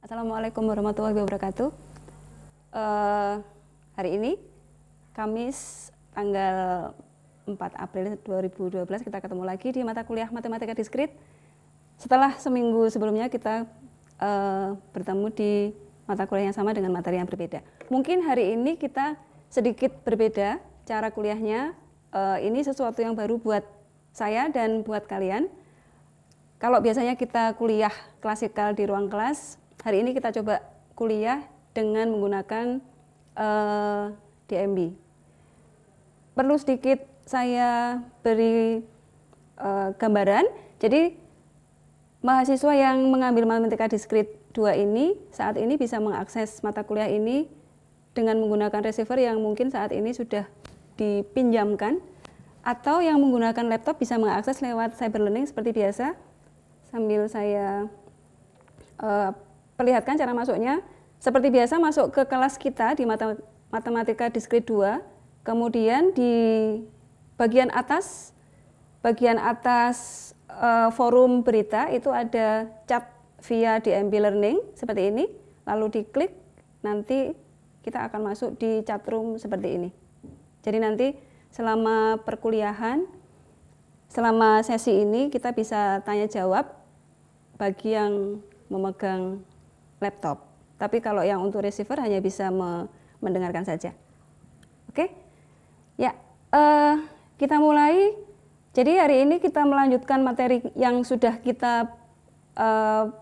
Assalamualaikum warahmatullahi wabarakatuh. Uh, hari ini Kamis tanggal 4 April 2012 kita ketemu lagi di mata kuliah Matematika Diskrit. Setelah seminggu sebelumnya kita uh, bertemu di mata kuliah yang sama dengan materi yang berbeda. Mungkin hari ini kita sedikit berbeda cara kuliahnya. Uh, ini sesuatu yang baru buat saya dan buat kalian. Kalau biasanya kita kuliah klasikal di ruang kelas, hari ini kita coba kuliah dengan menggunakan uh, eh, DMB. Perlu sedikit saya beri uh, gambaran. Jadi mahasiswa yang mengambil matematika diskrit 2 ini saat ini bisa mengakses mata kuliah ini dengan menggunakan receiver yang mungkin saat ini sudah dipinjamkan atau yang menggunakan laptop bisa mengakses lewat cyber learning seperti biasa sambil saya uh, perlihatkan cara masuknya. Seperti biasa masuk ke kelas kita di matematika diskrit 2. Kemudian di bagian atas bagian atas uh, forum berita itu ada cap via DMB Learning seperti ini. Lalu diklik nanti kita akan masuk di chat room seperti ini. Jadi nanti selama perkuliahan selama sesi ini kita bisa tanya jawab bagi yang memegang laptop. Tapi kalau yang untuk receiver hanya bisa me mendengarkan saja. Oke? Ya, uh, kita mulai. Jadi hari ini kita melanjutkan materi yang sudah kita uh,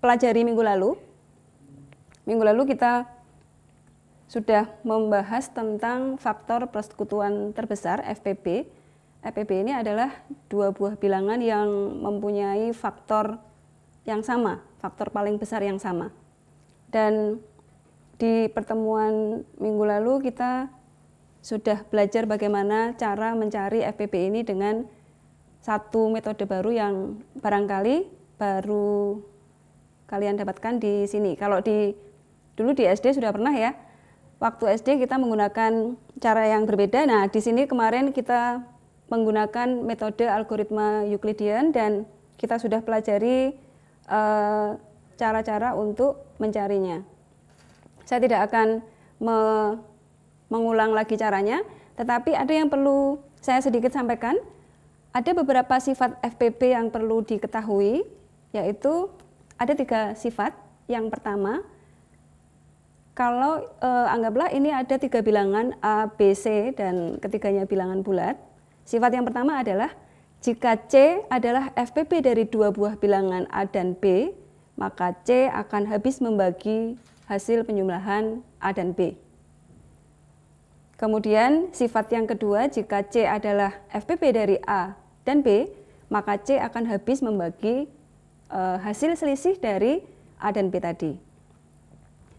pelajari minggu lalu. Minggu lalu kita sudah membahas tentang faktor persekutuan terbesar FPB. FPB ini adalah dua buah bilangan yang mempunyai faktor yang sama, faktor paling besar yang sama. Dan di pertemuan minggu lalu kita sudah belajar bagaimana cara mencari FPB ini dengan satu metode baru yang barangkali baru kalian dapatkan di sini. Kalau di dulu di SD sudah pernah ya. Waktu SD kita menggunakan cara yang berbeda. Nah, di sini kemarin kita menggunakan metode algoritma Euclidean dan kita sudah pelajari eh, cara-cara untuk mencarinya. Saya tidak akan me mengulang lagi caranya, tetapi ada yang perlu saya sedikit sampaikan. Ada beberapa sifat FPP yang perlu diketahui, yaitu ada tiga sifat. Yang pertama, kalau e, anggaplah ini ada tiga bilangan A, B, C, dan ketiganya bilangan bulat. Sifat yang pertama adalah jika C adalah FPP dari dua buah bilangan A dan B, maka C akan habis membagi hasil penjumlahan A dan B. Kemudian sifat yang kedua jika C adalah FPP dari A dan B, maka C akan habis membagi e, hasil selisih dari A dan B tadi.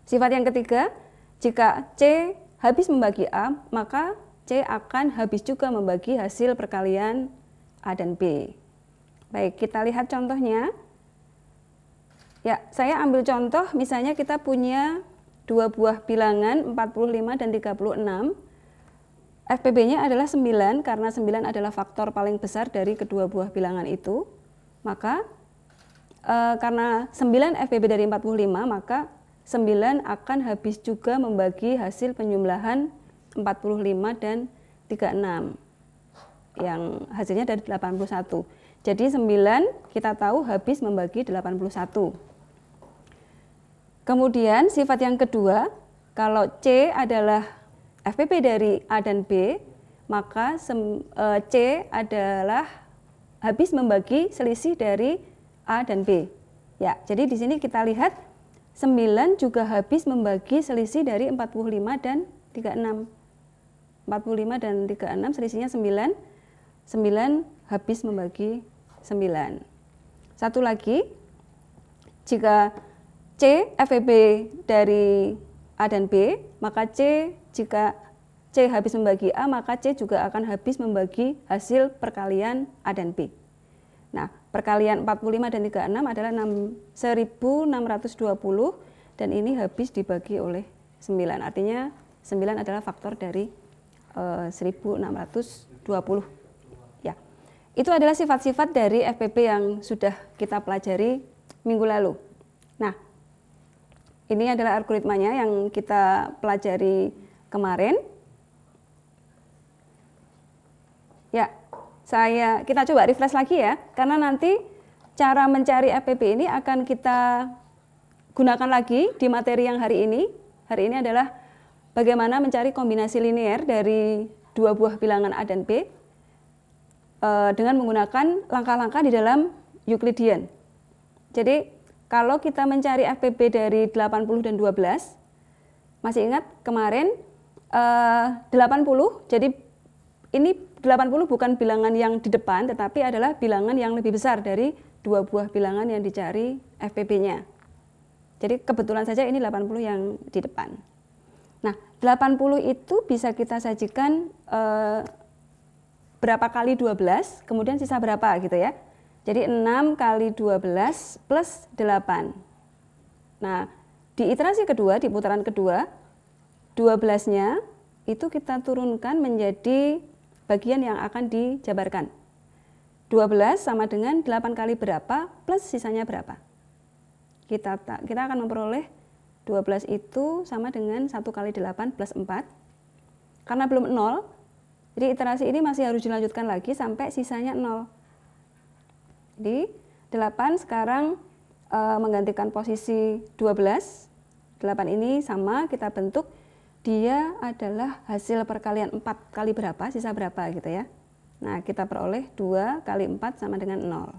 Sifat yang ketiga, jika C habis membagi A, maka C akan habis juga membagi hasil perkalian A dan B. Baik, kita lihat contohnya. Ya, saya ambil contoh misalnya kita punya dua buah bilangan 45 dan 36. FPB-nya adalah 9 karena 9 adalah faktor paling besar dari kedua buah bilangan itu. Maka e, karena 9 FPB dari 45, maka 9 akan habis juga membagi hasil penjumlahan 45 dan 36 yang hasilnya dari 81. Jadi 9 kita tahu habis membagi 81. Kemudian sifat yang kedua, kalau C adalah FPP dari A dan B, maka e, C adalah habis membagi selisih dari A dan B. Ya, jadi di sini kita lihat 9 juga habis membagi selisih dari 45 dan 36. 45 dan 36 selisihnya 9. 9 habis membagi 9. Satu lagi, jika C FEB dari A dan B, maka C jika C habis membagi A, maka C juga akan habis membagi hasil perkalian A dan B. Nah, perkalian 45 dan 36 adalah 1620 dan ini habis dibagi oleh 9. Artinya 9 adalah faktor dari e, eh, 1620. Ya. Itu adalah sifat-sifat dari FPP yang sudah kita pelajari minggu lalu. Nah, ini adalah algoritmanya yang kita pelajari kemarin. Ya, saya kita coba refresh lagi ya, karena nanti cara mencari FPP ini akan kita gunakan lagi di materi yang hari ini. Hari ini adalah bagaimana mencari kombinasi linear dari dua buah bilangan A dan B eh, dengan menggunakan langkah-langkah di dalam Euclidean. Jadi kalau kita mencari FPB dari 80 dan 12, masih ingat kemarin 80, eh, jadi ini 80 bukan bilangan yang di depan, tetapi adalah bilangan yang lebih besar dari dua buah bilangan yang dicari FPB-nya. Jadi kebetulan saja ini 80 yang di depan. Nah, 80 itu bisa kita sajikan eh, berapa kali 12, kemudian sisa berapa gitu ya. Jadi 6 kali 12 plus 8. Nah, di iterasi kedua, di putaran kedua, 12-nya itu kita turunkan menjadi bagian yang akan dijabarkan. 12 sama dengan 8 kali berapa plus sisanya berapa. Kita, kita akan memperoleh 12 itu sama dengan 1 kali 8 plus 4. Karena belum 0, jadi iterasi ini masih harus dilanjutkan lagi sampai sisanya 0. Jadi 8 sekarang e, menggantikan posisi 12. 8 ini sama kita bentuk dia adalah hasil perkalian 4 kali berapa, sisa berapa gitu ya. Nah, kita peroleh 2 kali 4 sama dengan 0. Nah,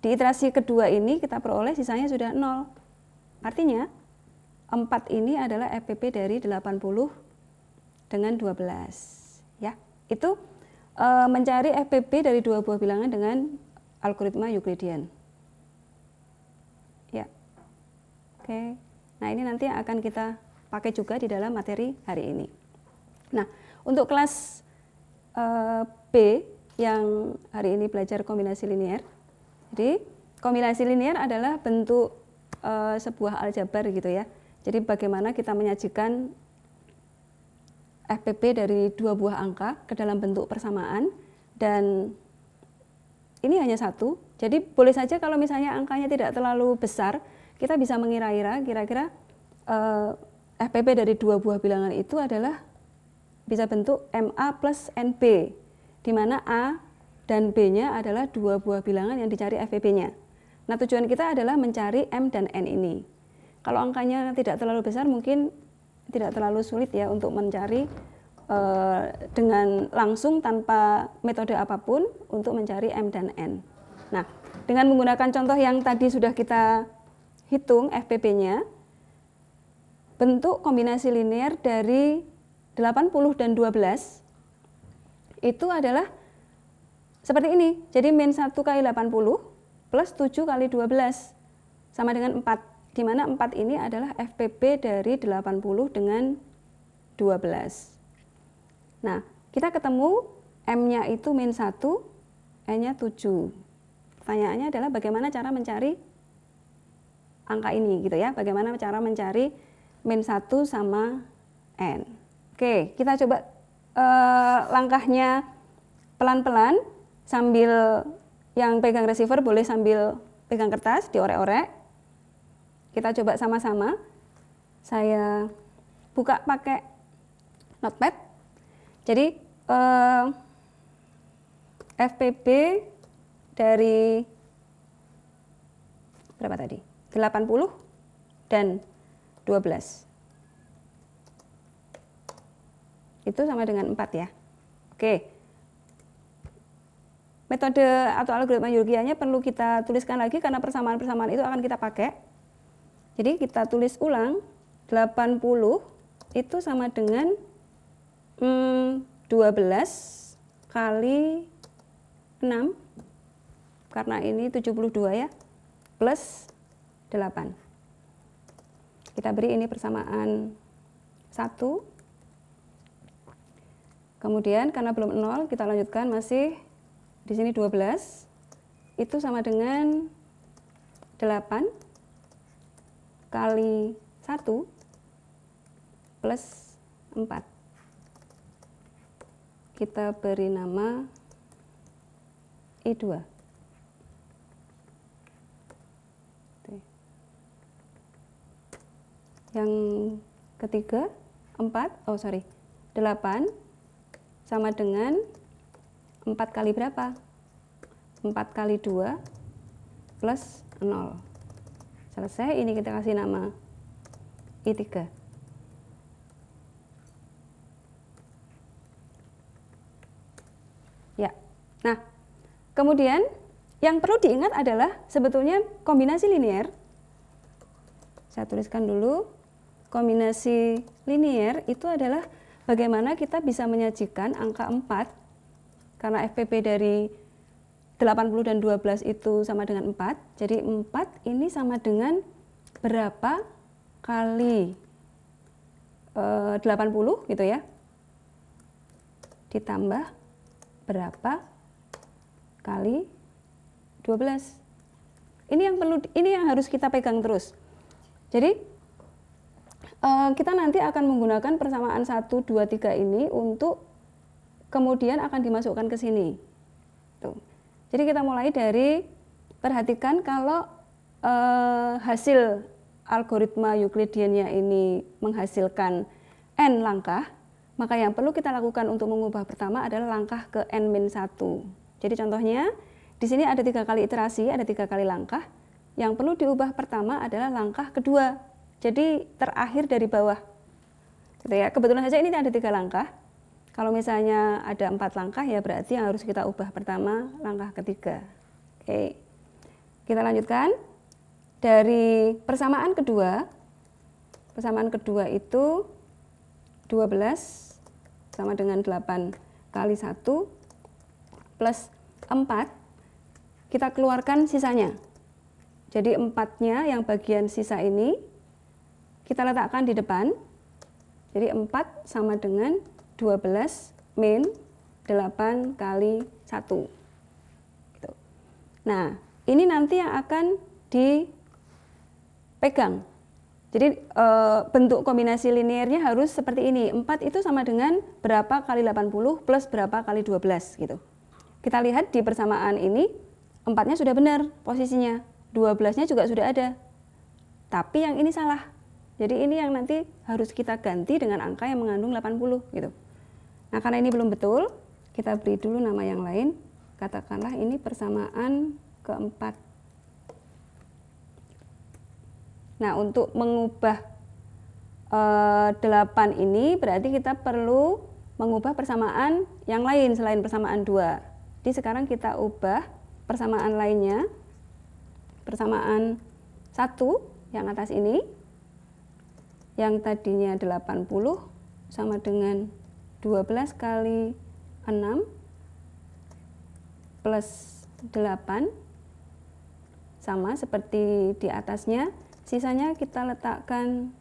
di iterasi kedua ini kita peroleh sisanya sudah 0. Artinya 4 ini adalah FPP e dari 80 dengan 12. Ya, itu eh, e, mencari FPP dari dua buah bilangan dengan algoritma Euclidean. Ya. Oke. Nah, ini nanti akan kita pakai juga di dalam materi hari ini. Nah, untuk kelas eh, B yang hari ini belajar kombinasi linier. Jadi, kombinasi linier adalah bentuk eh, sebuah aljabar gitu ya. Jadi, bagaimana kita menyajikan FPP dari dua buah angka ke dalam bentuk persamaan dan ini hanya satu. Jadi boleh saja kalau misalnya angkanya tidak terlalu besar, kita bisa mengira-ira kira-kira eh, FPP dari dua buah bilangan itu adalah bisa bentuk MA plus NB, di mana A dan B-nya adalah dua buah bilangan yang dicari FPP-nya. Nah, tujuan kita adalah mencari M dan N ini. Kalau angkanya tidak terlalu besar, mungkin tidak terlalu sulit ya untuk mencari uh, dengan langsung tanpa metode apapun untuk mencari M dan N. Nah, dengan menggunakan contoh yang tadi sudah kita hitung FPP-nya, bentuk kombinasi linear dari 80 dan 12 itu adalah seperti ini. Jadi min 1 kali 80 plus 7 kali 12 sama dengan 4. Di mana 4 ini adalah FPP dari 80 dengan 12. Nah, kita ketemu M-nya itu min 1, N-nya 7. Pertanyaannya adalah bagaimana cara mencari angka ini gitu ya. Bagaimana cara mencari min 1 sama N. Oke, kita coba eh, langkahnya pelan-pelan sambil yang pegang receiver boleh sambil pegang kertas diorek-orek. Kita coba sama-sama. Saya buka pakai notepad. Jadi eh, FPB dari berapa tadi? 80 dan 12. Itu sama dengan 4 ya. Oke. Metode atau algoritma Yurgianya perlu kita tuliskan lagi karena persamaan-persamaan itu akan kita pakai. Jadi kita tulis ulang 80 itu sama dengan Hmm, 12 kali 6 karena ini 72 ya plus 8 kita beri ini persamaan 1 kemudian karena belum 0 kita lanjutkan masih di sini 12 itu sama dengan 8 kali 1 plus 4 kita beri nama E2. Yang ketiga, empat oh sorry, delapan sama dengan empat kali berapa? empat kali dua plus nol Selesai, ini kita kasih nama E3. Nah, kemudian yang perlu diingat adalah sebetulnya kombinasi linier Saya tuliskan dulu. Kombinasi linier itu adalah bagaimana kita bisa menyajikan angka 4 karena FPP dari 80 dan 12 itu sama dengan 4. Jadi 4 ini sama dengan berapa kali e, eh, 80 gitu ya. Ditambah berapa kali 12. Ini yang perlu ini yang harus kita pegang terus. Jadi eh, kita nanti akan menggunakan persamaan 1 2 3 ini untuk kemudian akan dimasukkan ke sini. Tuh. Jadi kita mulai dari perhatikan kalau eh, hasil algoritma Euclideannya ini menghasilkan n langkah, maka yang perlu kita lakukan untuk mengubah pertama adalah langkah ke n-1. Jadi contohnya, di sini ada tiga kali iterasi, ada tiga kali langkah. Yang perlu diubah pertama adalah langkah kedua. Jadi terakhir dari bawah. Gitu ya. Kebetulan saja ini ada tiga langkah. Kalau misalnya ada empat langkah ya berarti yang harus kita ubah pertama langkah ketiga. Oke, kita lanjutkan dari persamaan kedua. Persamaan kedua itu 12 sama dengan 8 kali 1 plus 4, kita keluarkan sisanya. Jadi 4-nya yang bagian sisa ini kita letakkan di depan. Jadi 4 sama dengan 12 min 8 kali 1. Gitu. Nah, ini nanti yang akan dipegang. Jadi e, bentuk kombinasi liniernya harus seperti ini. 4 itu sama dengan berapa kali 80 plus berapa kali 12 gitu kita lihat di persamaan ini empatnya sudah benar posisinya, dua belasnya juga sudah ada. Tapi yang ini salah. Jadi ini yang nanti harus kita ganti dengan angka yang mengandung 80 gitu. Nah, karena ini belum betul, kita beri dulu nama yang lain. Katakanlah ini persamaan keempat. Nah, untuk mengubah eh, delapan ini berarti kita perlu mengubah persamaan yang lain selain persamaan dua jadi sekarang kita ubah persamaan lainnya. Persamaan 1 yang atas ini yang tadinya 80 sama dengan 12 kali 6 plus 8 sama seperti di atasnya sisanya kita letakkan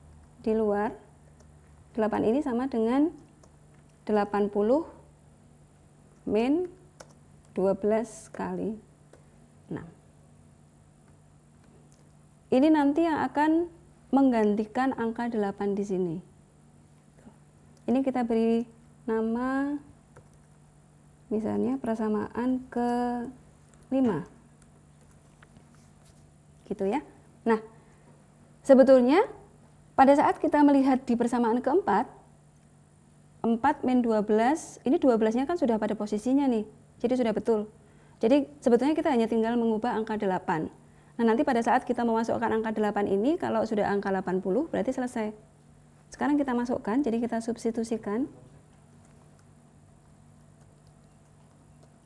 di luar 8 ini sama dengan 80 min 12 kali 6. Ini nanti yang akan menggantikan angka 8 di sini. Ini kita beri nama misalnya persamaan ke 5. Gitu ya. Nah, sebetulnya pada saat kita melihat di persamaan keempat, 4 min 12, ini 12-nya kan sudah pada posisinya nih. Jadi sudah betul. Jadi sebetulnya kita hanya tinggal mengubah angka 8. Nah, nanti pada saat kita memasukkan angka 8 ini kalau sudah angka 80 berarti selesai. Sekarang kita masukkan, jadi kita substitusikan.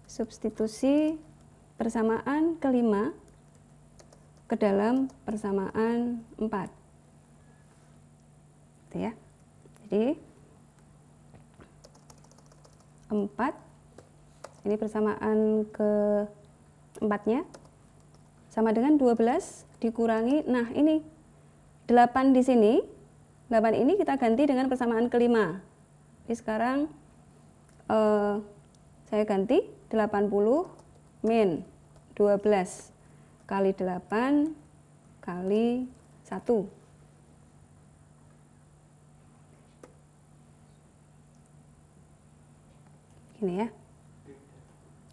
Substitusi persamaan kelima ke dalam persamaan 4. Gitu ya. Jadi 4 ini persamaan keempatnya. Sama dengan 12 dikurangi, nah ini 8 di sini, 8 ini kita ganti dengan persamaan kelima. Jadi sekarang eh, saya ganti 80 min 12 kali 8 kali 1. ini ya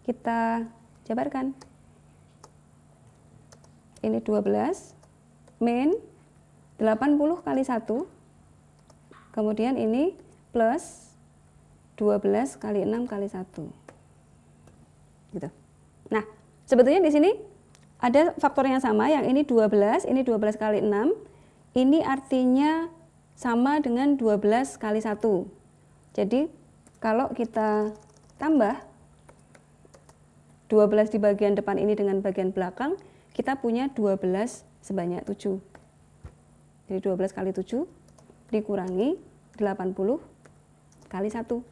kita jabarkan. Ini 12, min 80 kali 1, kemudian ini plus 12 kali 6 kali 1. Gitu. Nah, sebetulnya di sini ada faktor yang sama, yang ini 12, ini 12 kali 6, ini artinya sama dengan 12 kali 1. Jadi kalau kita tambah 12 di bagian depan ini dengan bagian belakang, kita punya 12 sebanyak 7. Jadi 12 kali 7 dikurangi 80 kali 1.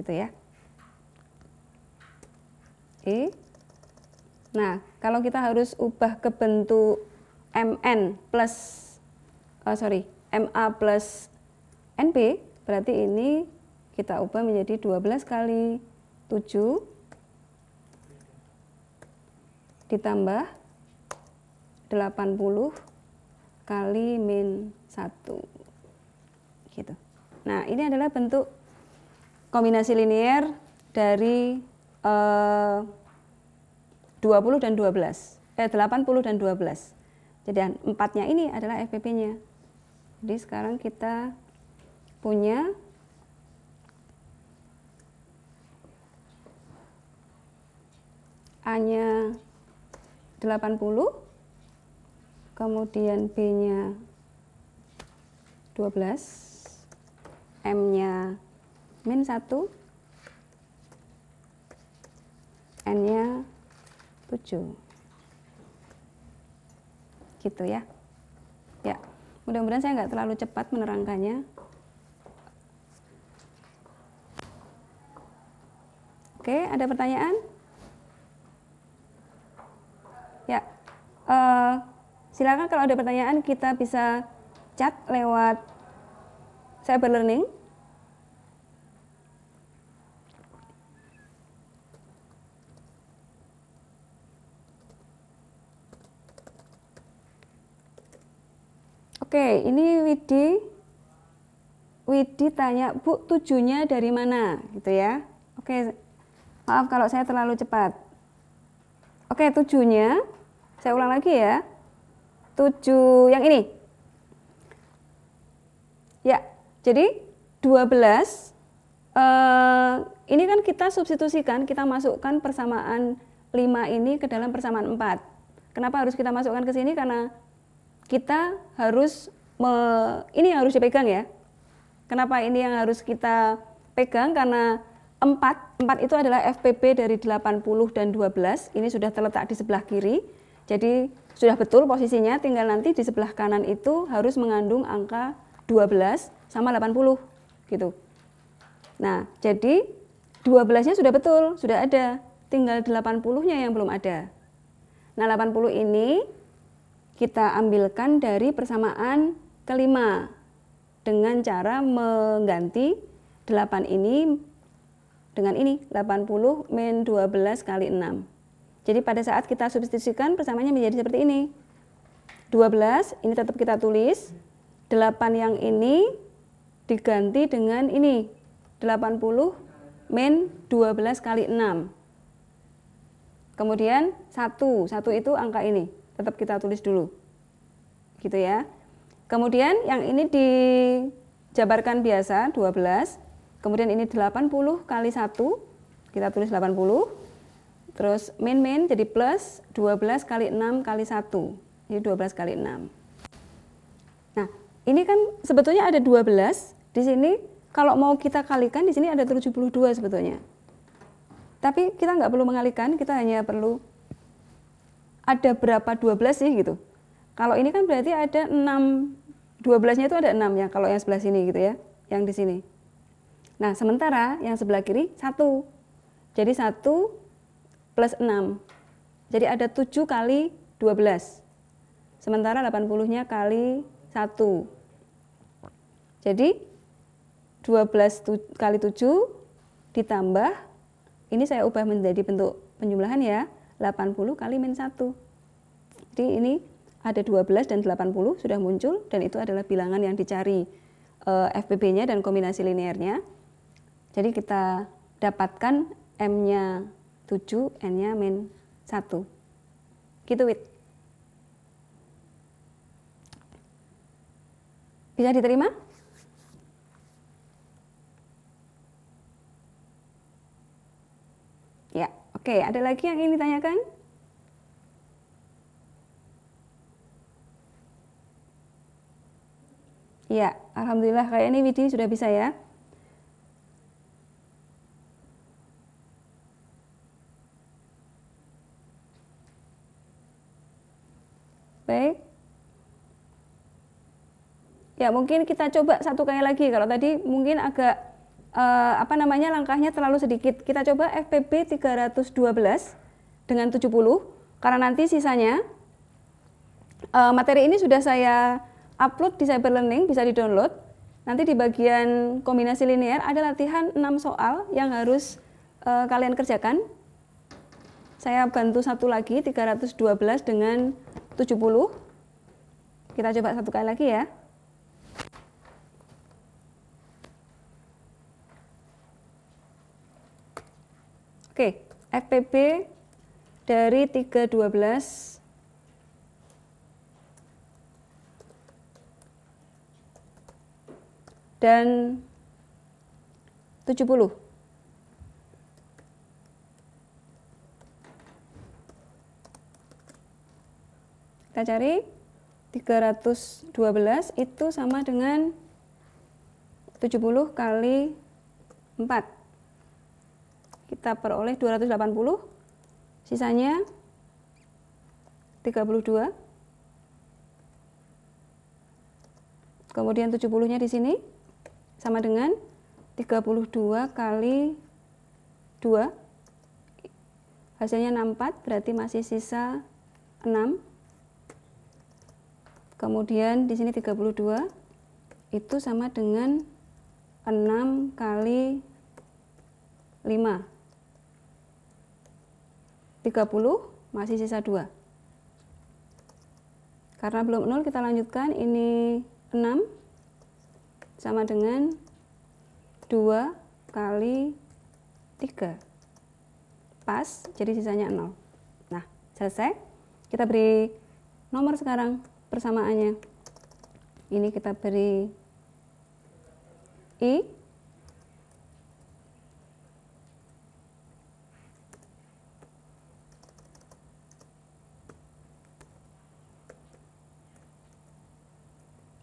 Gitu ya. E. Nah, kalau kita harus ubah ke bentuk MN plus, oh sorry, MA plus NP berarti ini kita ubah menjadi 12 kali 7 ditambah 80 kali min 1 gitu. Nah ini adalah bentuk kombinasi linier dari eh, 20 dan 12 eh 80 dan 12 jadi empatnya ini adalah FPP nya jadi sekarang kita punya A-nya 80, kemudian B-nya 12, M-nya min 1, N-nya 7. Gitu ya. Ya, mudah-mudahan saya nggak terlalu cepat menerangkannya. Oke, ada pertanyaan? Ya, uh, silakan kalau ada pertanyaan kita bisa chat lewat cyber learning. Oke, ini Widi. Widi tanya, Bu, tujuannya dari mana? Gitu ya. Oke, maaf kalau saya terlalu cepat. Oke, tujuannya saya ulang lagi ya. 7 yang ini. Ya, jadi 12 eh, ini kan kita substitusikan, kita masukkan persamaan 5 ini ke dalam persamaan 4. Kenapa harus kita masukkan ke sini? Karena kita harus me, ini yang harus dipegang ya. Kenapa ini yang harus kita pegang? Karena 4, 4 itu adalah FPP dari 80 dan 12. Ini sudah terletak di sebelah kiri jadi sudah betul posisinya tinggal nanti di sebelah kanan itu harus mengandung angka 12 sama 80 gitu. Nah, jadi 12-nya sudah betul, sudah ada. Tinggal 80-nya yang belum ada. Nah, 80 ini kita ambilkan dari persamaan kelima dengan cara mengganti 8 ini dengan ini, 80 min 12 kali 6. Jadi pada saat kita substitusikan persamaannya menjadi seperti ini. 12 ini tetap kita tulis. 8 yang ini diganti dengan ini. 80 min 12 kali 6. Kemudian 1, 1 itu angka ini. Tetap kita tulis dulu. Gitu ya. Kemudian yang ini dijabarkan biasa 12. Kemudian ini 80 kali 1. Kita tulis 80. Terus min-min jadi plus 12 kali 6 kali 1. Jadi 12 kali 6. Nah, ini kan sebetulnya ada 12 di sini kalau mau kita kalikan di sini ada 72 sebetulnya. Tapi kita nggak perlu mengalikan, kita hanya perlu ada berapa 12 sih gitu. Kalau ini kan berarti ada 6 12-nya itu ada 6 ya kalau yang sebelah sini gitu ya, yang di sini. Nah, sementara yang sebelah kiri 1. Jadi 1 plus 6. Jadi ada 7 kali 12. Sementara 80-nya kali 1. Jadi 12 kali 7 ditambah, ini saya ubah menjadi bentuk penjumlahan ya, 80 kali min 1. Jadi ini ada 12 dan 80 sudah muncul dan itu adalah bilangan yang dicari e, eh, FPB-nya dan kombinasi linearnya. Jadi kita dapatkan M-nya 7, N-nya min 1. Gitu, Wit. Bisa diterima? Ya, oke. Ada lagi yang ingin ditanyakan? Ya, Alhamdulillah kayaknya ini Widi sudah bisa ya. Baik. Ya, mungkin kita coba satu kali lagi. Kalau tadi mungkin agak eh, apa namanya langkahnya terlalu sedikit. Kita coba FPB 312 dengan 70 karena nanti sisanya eh, materi ini sudah saya upload di Cyber Learning, bisa di-download. Nanti di bagian kombinasi linear ada latihan 6 soal yang harus eh, kalian kerjakan. Saya bantu satu lagi 312 dengan 70. Kita coba satu kali lagi ya. Oke, FPB dari 312 dan 70. kita cari 312 itu sama dengan 70 kali 4. Kita peroleh 280, sisanya 32. Kemudian 70-nya di sini sama dengan 32 kali 2. Hasilnya 64, berarti masih sisa 6. Kemudian di sini 32 itu sama dengan 6 kali 5. 30 masih sisa 2. Karena belum 0 kita lanjutkan ini 6 sama dengan 2 kali 3 pas, jadi sisanya 0. Nah, selesai. Kita beri nomor sekarang persamaannya ini kita beri i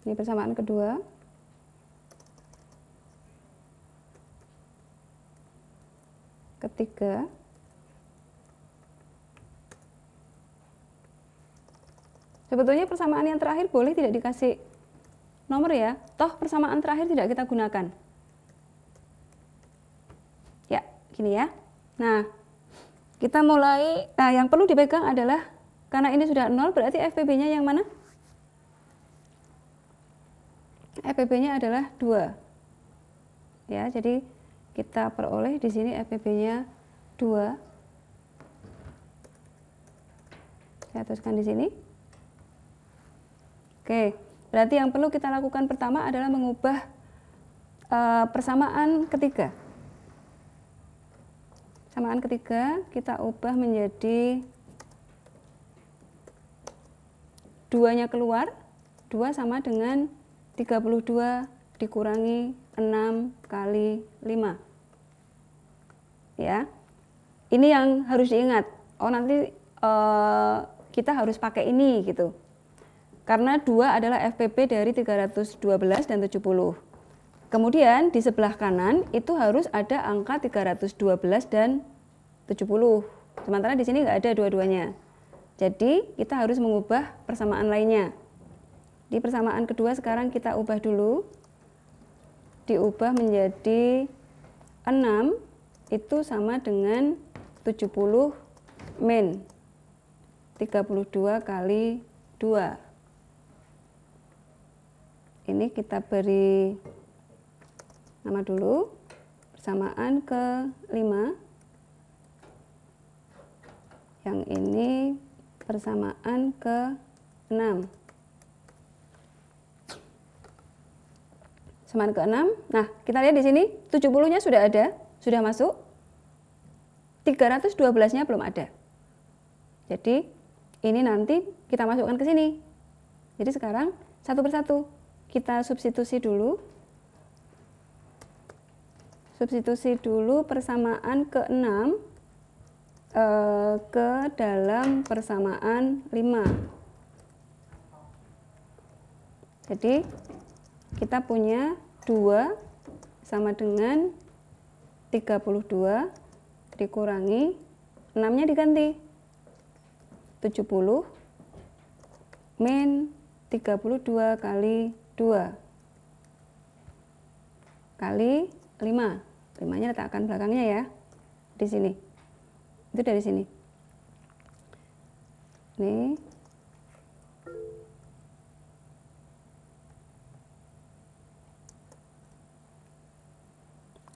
ini persamaan kedua ketiga Sebetulnya persamaan yang terakhir boleh tidak dikasih nomor ya. Toh persamaan terakhir tidak kita gunakan. Ya, gini ya. Nah, kita mulai nah yang perlu dipegang adalah karena ini sudah nol berarti FPB-nya yang mana? FPB-nya adalah 2. Ya, jadi kita peroleh di sini FPB-nya 2. Saya tuliskan di sini Oke, berarti yang perlu kita lakukan pertama adalah mengubah uh, persamaan ketiga. Persamaan ketiga kita ubah menjadi duanya keluar, dua sama dengan 32 dikurangi 6 kali 5. Ya. Ini yang harus diingat. Oh, nanti uh, kita harus pakai ini gitu karena dua adalah FPP dari 312 dan 70. Kemudian di sebelah kanan itu harus ada angka 312 dan 70. Sementara di sini nggak ada dua-duanya. Jadi kita harus mengubah persamaan lainnya. Di persamaan kedua sekarang kita ubah dulu. Diubah menjadi 6 itu sama dengan 70 min 32 kali 2 ini kita beri nama dulu persamaan ke 5 yang ini persamaan ke 6 persamaan ke 6 nah kita lihat di sini 70 nya sudah ada sudah masuk 312 nya belum ada jadi ini nanti kita masukkan ke sini jadi sekarang satu persatu kita substitusi dulu. Substitusi dulu persamaan ke-6 e, eh, ke dalam persamaan 5. Jadi kita punya 2 sama dengan 32 dikurangi 6-nya diganti 70 min 32 kali 2 kali 5 5 nya letakkan belakangnya ya di sini itu dari sini ini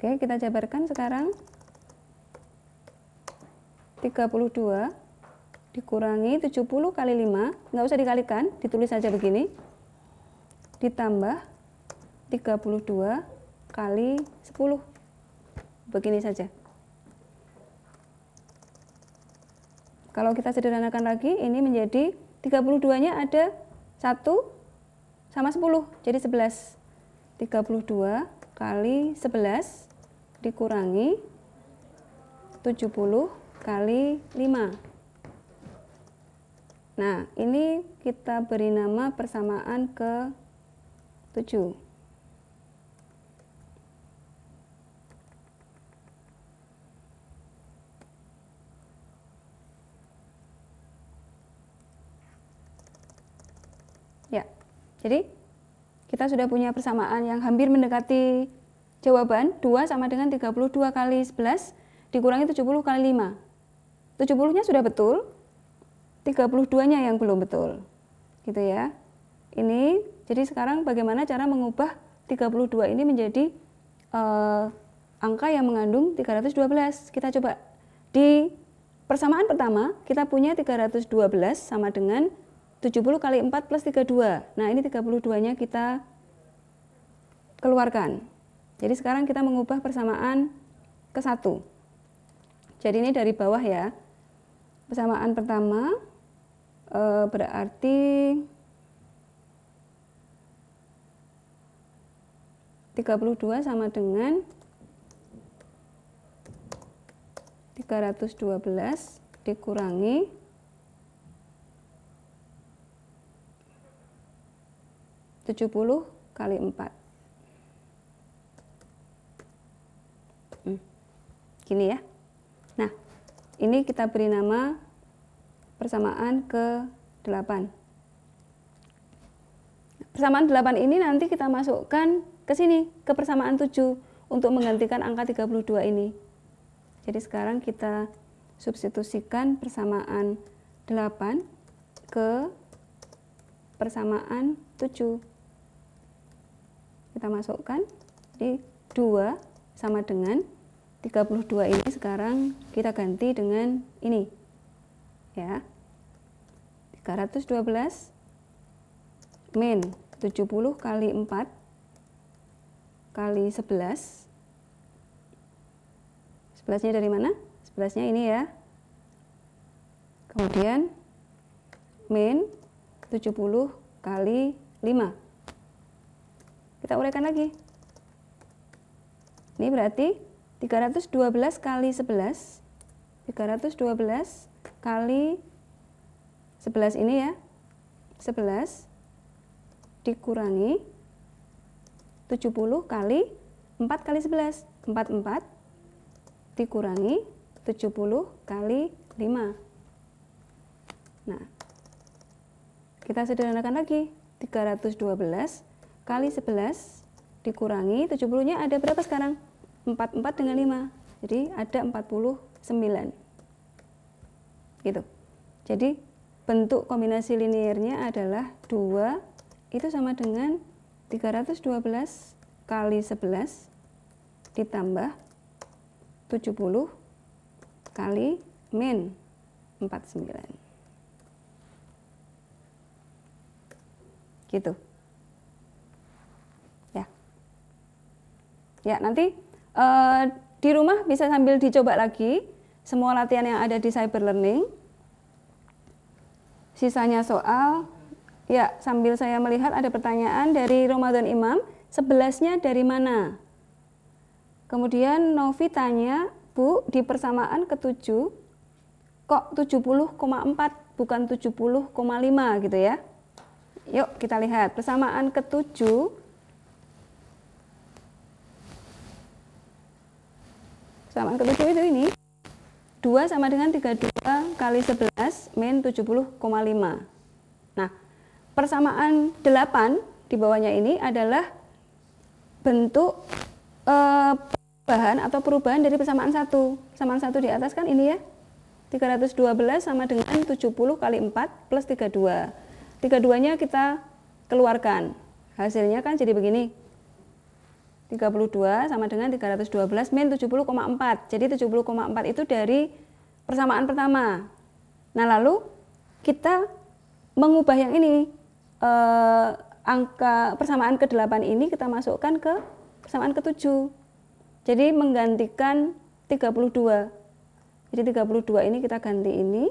Oke, kita jabarkan sekarang 32 dikurangi 70 kali 5, nggak usah dikalikan, ditulis saja begini, ditambah 32 kali 10 begini saja kalau kita sederhanakan lagi ini menjadi 32 nya ada 1 sama 10 jadi 11 32 kali 11 dikurangi 70 kali 5 nah ini kita beri nama persamaan ke 7 Ya, jadi kita sudah punya persamaan yang hampir mendekati jawaban 2 sama dengan 32 kali 11 dikurangi 70 kali 5. 70-nya sudah betul, 32-nya yang belum betul. Gitu ya. Ini jadi sekarang bagaimana cara mengubah 32 ini menjadi uh, angka yang mengandung 312? Kita coba di persamaan pertama kita punya 312 sama dengan 70 kali 4 plus 32. Nah ini 32-nya kita keluarkan. Jadi sekarang kita mengubah persamaan ke 1. Jadi ini dari bawah ya. Persamaan pertama e, berarti 32 sama dengan 312 dikurangi 70 kali 4 hmm, gini ya nah ini kita beri nama persamaan ke 8 persamaan 8 ini nanti kita masukkan ke sini, ke persamaan 7 untuk menggantikan angka 32 ini. Jadi sekarang kita substitusikan persamaan 8 ke persamaan 7. Kita masukkan di 2 sama dengan 32 ini sekarang kita ganti dengan ini. Ya. 312 min 70 kali 4 kali 11. 11-nya dari mana? 11-nya ini ya. Kemudian min 70 kali 5. Kita uraikan lagi. Ini berarti 312 kali 11. 312 kali 11 ini ya. 11 dikurangi 70 kali 4 kali 11, 44 dikurangi 70 kali 5. Nah, kita sederhanakan lagi. 312 kali 11 dikurangi 70-nya ada berapa sekarang? 44 dengan 5. Jadi ada 49. Gitu. Jadi bentuk kombinasi liniernya adalah 2 itu sama dengan 312 kali 11 ditambah 70 kali min 49. Gitu. Ya. Ya, nanti uh, di rumah bisa sambil dicoba lagi semua latihan yang ada di cyber learning. Sisanya soal Ya, sambil saya melihat ada pertanyaan dari Ramadan Imam, sebelasnya dari mana? Kemudian Novi tanya, Bu, di persamaan ketujuh, kok 70,4 bukan 70,5 gitu ya? Yuk kita lihat, persamaan ketujuh, persamaan ketujuh itu ini, 2 sama dengan 32 kali 11 min 70,5 persamaan 8 di bawahnya ini adalah bentuk eh, perubahan atau perubahan dari persamaan 1. Persamaan 1 di atas kan ini ya. 312 sama dengan 70 kali 4 plus 32. 32-nya kita keluarkan. Hasilnya kan jadi begini. 32 sama dengan 312 min 70,4. Jadi 70,4 itu dari persamaan pertama. Nah, lalu kita mengubah yang ini eh, angka persamaan ke-8 ini kita masukkan ke persamaan ke-7. Jadi menggantikan 32. Jadi 32 ini kita ganti ini,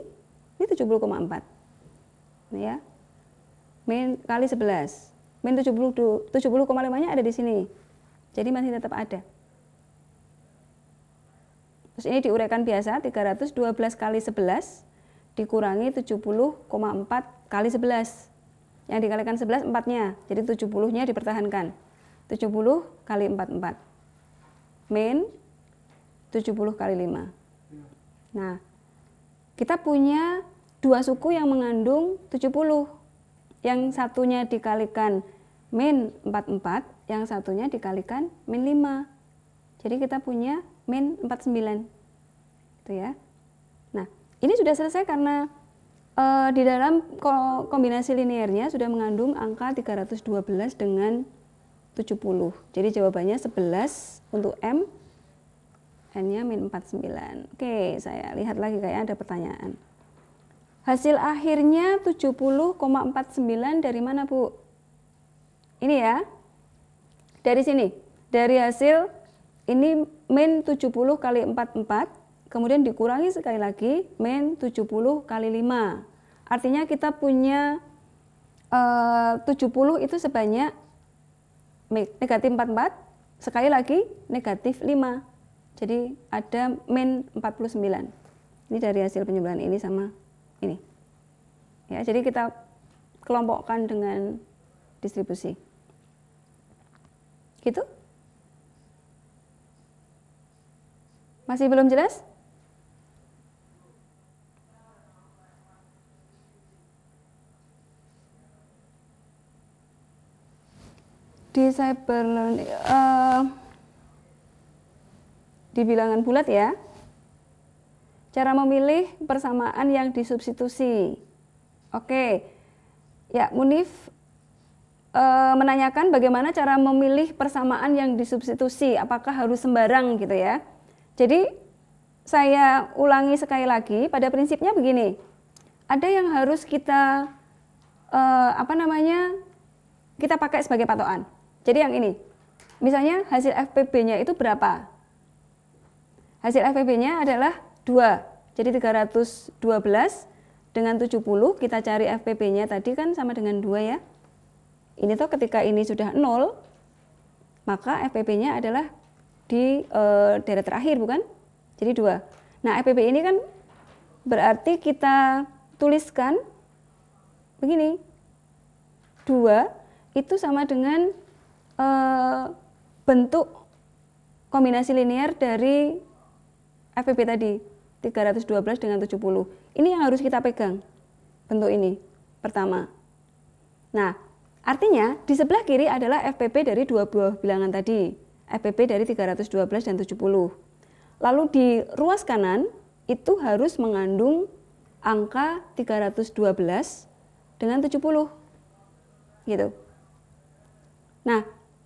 ini 70,4. Ya. Min kali 11. Min 70,5 nya ada di sini. Jadi masih tetap ada. Terus ini diuraikan biasa 312 kali 11 dikurangi 70,4 kali 11 yang dikalikan 11 4-nya. Jadi 70-nya dipertahankan. 70 kali 4 4. Min 70 kali 5. Nah, kita punya dua suku yang mengandung 70. Yang satunya dikalikan min 44, yang satunya dikalikan min 5. Jadi kita punya min 49. Itu ya. Nah, ini sudah selesai karena Eh, di dalam kombinasi linearnya sudah mengandung angka 312 dengan 70. Jadi jawabannya 11 untuk M, N-nya min 49. Oke, saya lihat lagi kayak ada pertanyaan. Hasil akhirnya 70,49 dari mana, Bu? Ini ya. Dari sini. Dari hasil ini min 70 kali 44, kemudian dikurangi sekali lagi min 70 kali 5. Artinya kita punya eh, uh, 70 itu sebanyak negatif 44, sekali lagi negatif 5. Jadi ada min 49. Ini dari hasil penjumlahan ini sama ini. Ya, jadi kita kelompokkan dengan distribusi. Gitu? Masih belum jelas? di cyber learning uh, di bilangan bulat ya cara memilih persamaan yang disubstitusi oke ya Munif uh, menanyakan bagaimana cara memilih persamaan yang disubstitusi apakah harus sembarang gitu ya jadi saya ulangi sekali lagi pada prinsipnya begini ada yang harus kita uh, apa namanya kita pakai sebagai patokan jadi yang ini, misalnya hasil FPB-nya itu berapa? Hasil FPB-nya adalah 2, jadi 312 dengan 70, kita cari FPB-nya tadi kan sama dengan 2 ya. Ini tuh ketika ini sudah 0, maka FPB-nya adalah di e, eh, deret terakhir bukan? Jadi 2. Nah FPB ini kan berarti kita tuliskan begini, 2 itu sama dengan Eh, bentuk kombinasi linear dari FPP tadi 312 dengan 70. Ini yang harus kita pegang bentuk ini pertama. Nah, artinya di sebelah kiri adalah FPP dari dua buah bilangan tadi, FPP dari 312 dan 70. Lalu di ruas kanan itu harus mengandung angka 312 dengan 70. Gitu. Nah,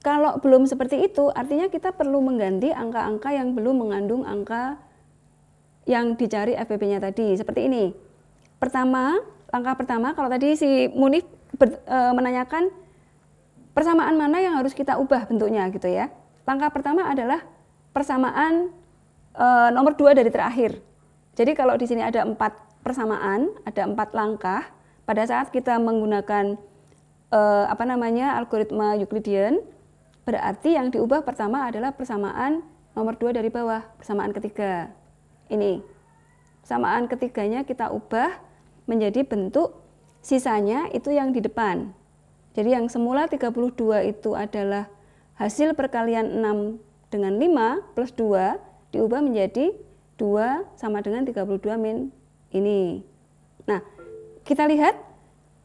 kalau belum seperti itu, artinya kita perlu mengganti angka-angka yang belum mengandung angka yang dicari FPP-nya tadi. Seperti ini. Pertama, langkah pertama kalau tadi si Munif ber, e, menanyakan persamaan mana yang harus kita ubah bentuknya gitu ya. Langkah pertama adalah persamaan e, nomor dua dari terakhir. Jadi kalau di sini ada empat persamaan, ada empat langkah. Pada saat kita menggunakan e, apa namanya algoritma Euclidean, Berarti yang diubah pertama adalah persamaan nomor dua dari bawah, persamaan ketiga. Ini. Persamaan ketiganya kita ubah menjadi bentuk sisanya itu yang di depan. Jadi yang semula 32 itu adalah hasil perkalian 6 dengan 5 plus 2 diubah menjadi 2 sama dengan 32 min ini. Nah, kita lihat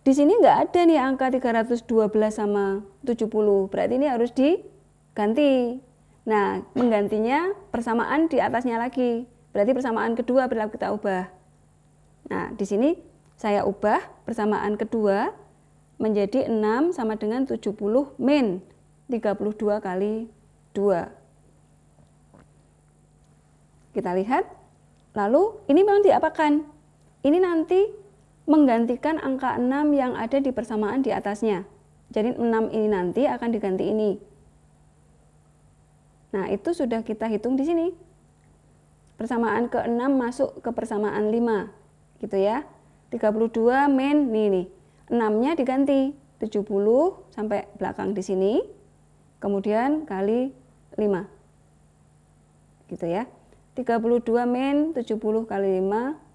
di sini nggak ada nih angka 312 sama 70, berarti ini harus diganti. Nah, menggantinya persamaan di atasnya lagi. Berarti persamaan kedua berlaku kita ubah. Nah, di sini saya ubah persamaan kedua menjadi 6 sama dengan 70 min 32 kali 2. Kita lihat. Lalu ini memang diapakan? Ini nanti menggantikan angka 6 yang ada di persamaan di atasnya. Jadi 6 ini nanti akan diganti ini. Nah, itu sudah kita hitung di sini. Persamaan ke-6 masuk ke persamaan 5. Gitu ya. 32 min nih nih. 6-nya diganti 70 sampai belakang di sini. Kemudian kali 5. Gitu ya. 32 min 70 kali 5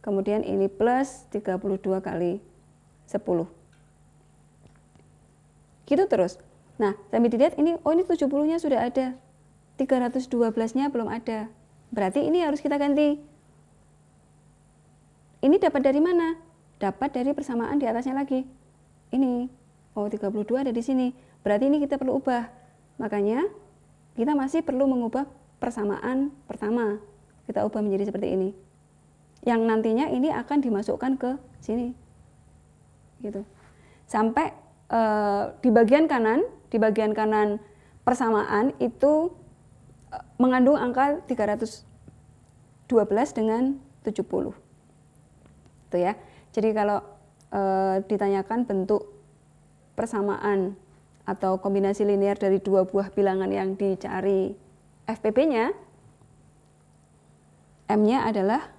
kemudian ini plus 32 kali 10. Gitu terus. Nah, sambil dilihat ini, oh ini 70-nya sudah ada. 312-nya belum ada. Berarti ini harus kita ganti. Ini dapat dari mana? Dapat dari persamaan di atasnya lagi. Ini. Oh, 32 ada di sini. Berarti ini kita perlu ubah. Makanya kita masih perlu mengubah persamaan pertama. Kita ubah menjadi seperti ini yang nantinya ini akan dimasukkan ke sini gitu sampai uh, di bagian kanan di bagian kanan persamaan itu eh, mengandung angka 312 dengan 70 itu ya jadi kalau e, ditanyakan bentuk persamaan atau kombinasi linear dari dua buah bilangan yang dicari FPP-nya M-nya adalah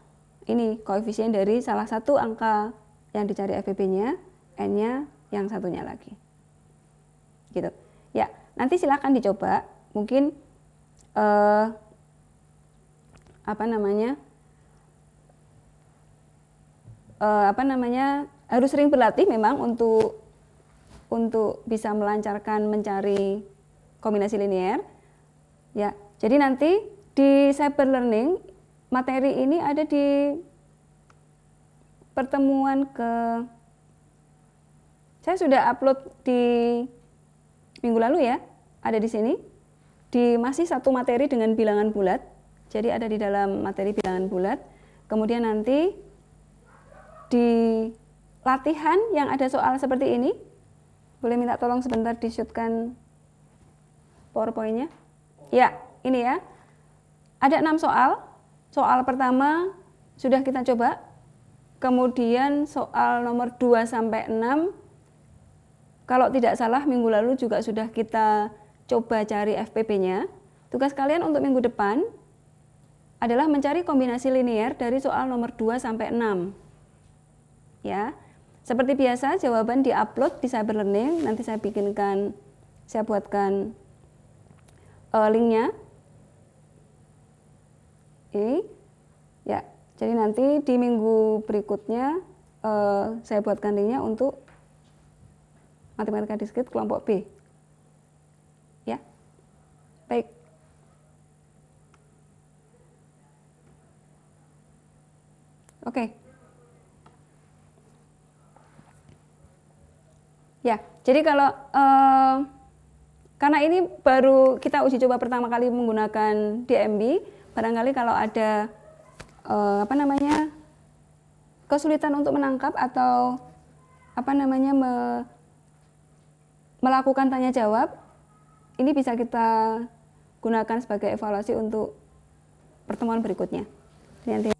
ini koefisien dari salah satu angka yang dicari FPP-nya, n-nya yang satunya lagi. Gitu. Ya, nanti silakan dicoba. Mungkin eh, apa namanya? Eh, apa namanya? harus sering berlatih memang untuk untuk bisa melancarkan mencari kombinasi linier. Ya, jadi nanti di cyber learning materi ini ada di pertemuan ke saya sudah upload di minggu lalu ya, ada di sini. Di masih satu materi dengan bilangan bulat. Jadi ada di dalam materi bilangan bulat. Kemudian nanti di latihan yang ada soal seperti ini, boleh minta tolong sebentar di-shootkan powerpoint Ya, ini ya. Ada enam soal. Soal pertama sudah kita coba. Kemudian soal nomor 2 sampai 6 kalau tidak salah minggu lalu juga sudah kita coba cari FPP-nya. Tugas kalian untuk minggu depan adalah mencari kombinasi linear dari soal nomor 2 sampai 6. Ya. Seperti biasa, jawaban diupload di Cyber Learning. Nanti saya bikinkan, saya buatkan uh, linknya E. Ya, jadi nanti di minggu berikutnya uh, saya buat linknya untuk matematika diskrit kelompok B. Ya, baik. Oke. Okay. Ya, jadi kalau uh, karena ini baru kita uji coba pertama kali menggunakan DMB, barangkali kalau ada uh, apa namanya kesulitan untuk menangkap atau apa namanya me, melakukan tanya jawab ini bisa kita gunakan sebagai evaluasi untuk pertemuan berikutnya. Nanti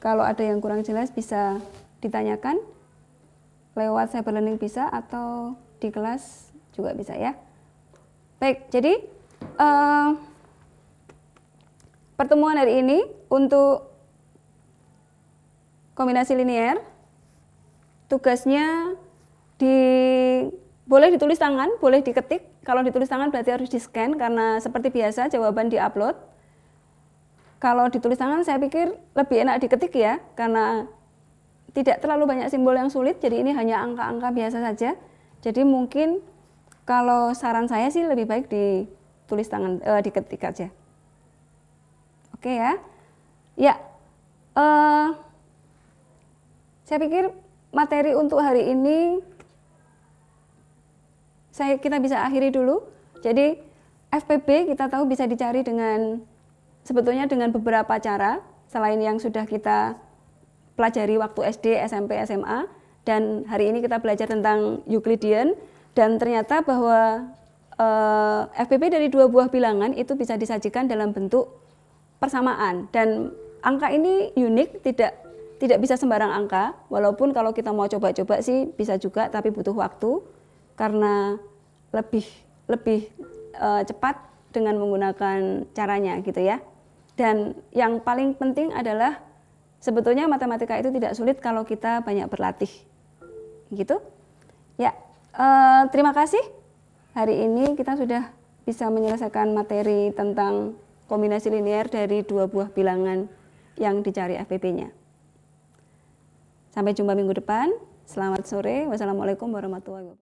kalau ada yang kurang jelas bisa ditanyakan lewat cyber learning bisa atau di kelas juga bisa ya. Baik, jadi uh, pertemuan hari ini untuk kombinasi linier tugasnya di boleh ditulis tangan, boleh diketik. Kalau ditulis tangan berarti harus di-scan karena seperti biasa jawaban di-upload. Kalau ditulis tangan saya pikir lebih enak diketik ya karena tidak terlalu banyak simbol yang sulit. Jadi ini hanya angka-angka biasa saja. Jadi mungkin kalau saran saya sih lebih baik ditulis tangan eh, diketik aja. Oke ya. Ya. Uh, saya pikir materi untuk hari ini saya kita bisa akhiri dulu. Jadi FPB kita tahu bisa dicari dengan sebetulnya dengan beberapa cara selain yang sudah kita pelajari waktu SD, SMP, SMA dan hari ini kita belajar tentang Euclidean dan ternyata bahwa eh, FPP FPB dari dua buah bilangan itu bisa disajikan dalam bentuk persamaan dan angka ini unik tidak tidak bisa sembarang angka walaupun kalau kita mau coba-coba sih bisa juga tapi butuh waktu karena lebih lebih uh, cepat dengan menggunakan caranya gitu ya dan yang paling penting adalah sebetulnya matematika itu tidak sulit kalau kita banyak berlatih gitu ya uh, terima kasih hari ini kita sudah bisa menyelesaikan materi tentang kombinasi linear dari dua buah bilangan yang dicari FPP-nya. Sampai jumpa minggu depan. Selamat sore. Wassalamualaikum warahmatullahi wabarakatuh.